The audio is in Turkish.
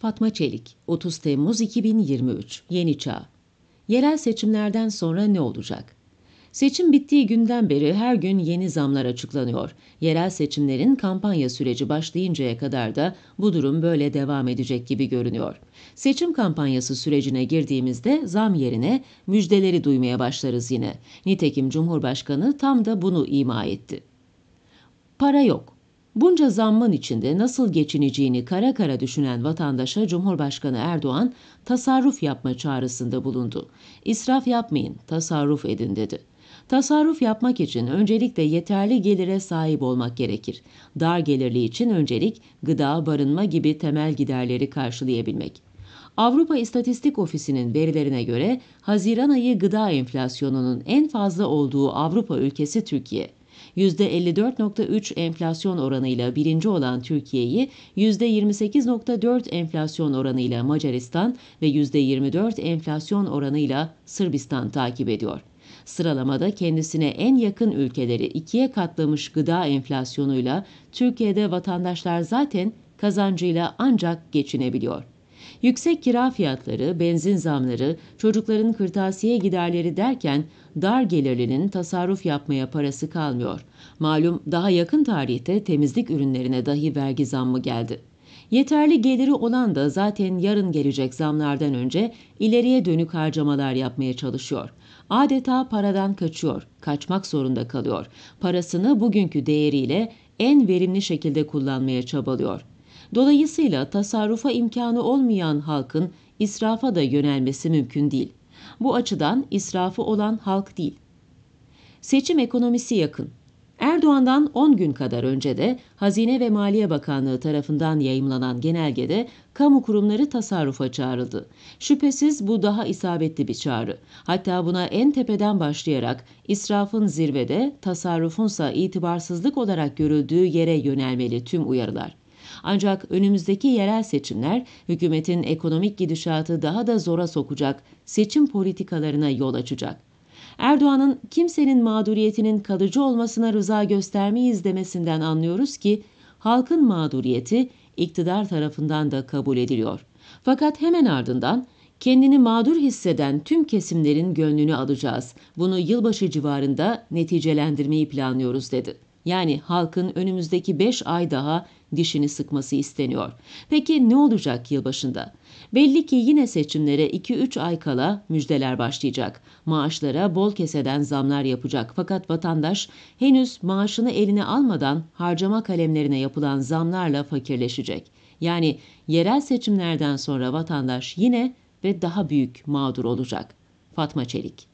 Fatma Çelik, 30 Temmuz 2023, Yeni Çağ. Yerel seçimlerden sonra ne olacak? Seçim bittiği günden beri her gün yeni zamlar açıklanıyor. Yerel seçimlerin kampanya süreci başlayıncaya kadar da bu durum böyle devam edecek gibi görünüyor. Seçim kampanyası sürecine girdiğimizde zam yerine müjdeleri duymaya başlarız yine. Nitekim Cumhurbaşkanı tam da bunu ima etti. Para yok. Bunca zammın içinde nasıl geçineceğini kara kara düşünen vatandaşa Cumhurbaşkanı Erdoğan tasarruf yapma çağrısında bulundu. İsraf yapmayın, tasarruf edin dedi. Tasarruf yapmak için öncelikle yeterli gelire sahip olmak gerekir. Dar gelirli için öncelik gıda, barınma gibi temel giderleri karşılayabilmek. Avrupa İstatistik Ofisi'nin verilerine göre Haziran ayı gıda enflasyonunun en fazla olduğu Avrupa ülkesi Türkiye. %54.3 enflasyon oranıyla birinci olan Türkiye'yi %28.4 enflasyon oranıyla Macaristan ve %24 enflasyon oranıyla Sırbistan takip ediyor. Sıralamada kendisine en yakın ülkeleri ikiye katlamış gıda enflasyonuyla Türkiye'de vatandaşlar zaten kazancıyla ancak geçinebiliyor. Yüksek kira fiyatları, benzin zamları, çocukların kırtasiye giderleri derken dar gelirlinin tasarruf yapmaya parası kalmıyor. Malum daha yakın tarihte temizlik ürünlerine dahi vergi zammı geldi. Yeterli geliri olan da zaten yarın gelecek zamlardan önce ileriye dönük harcamalar yapmaya çalışıyor. Adeta paradan kaçıyor, kaçmak zorunda kalıyor. Parasını bugünkü değeriyle en verimli şekilde kullanmaya çabalıyor. Dolayısıyla tasarrufa imkanı olmayan halkın israfa da yönelmesi mümkün değil. Bu açıdan israfı olan halk değil. Seçim ekonomisi yakın. Erdoğan'dan 10 gün kadar önce de Hazine ve Maliye Bakanlığı tarafından yayımlanan genelgede kamu kurumları tasarrufa çağrıldı. Şüphesiz bu daha isabetli bir çağrı. Hatta buna en tepeden başlayarak israfın zirvede, tasarrufunsa itibarsızlık olarak görüldüğü yere yönelmeli tüm uyarılar. Ancak önümüzdeki yerel seçimler hükümetin ekonomik gidişatı daha da zora sokacak, seçim politikalarına yol açacak. Erdoğan'ın kimsenin mağduriyetinin kalıcı olmasına rıza göstermeyiz demesinden anlıyoruz ki halkın mağduriyeti iktidar tarafından da kabul ediliyor. Fakat hemen ardından kendini mağdur hisseden tüm kesimlerin gönlünü alacağız. Bunu yılbaşı civarında neticelendirmeyi planlıyoruz dedi. Yani halkın önümüzdeki 5 ay daha dişini sıkması isteniyor. Peki ne olacak yılbaşında? Belli ki yine seçimlere 2-3 ay kala müjdeler başlayacak. Maaşlara bol keseden zamlar yapacak fakat vatandaş henüz maaşını eline almadan harcama kalemlerine yapılan zamlarla fakirleşecek. Yani yerel seçimlerden sonra vatandaş yine ve daha büyük mağdur olacak. Fatma Çelik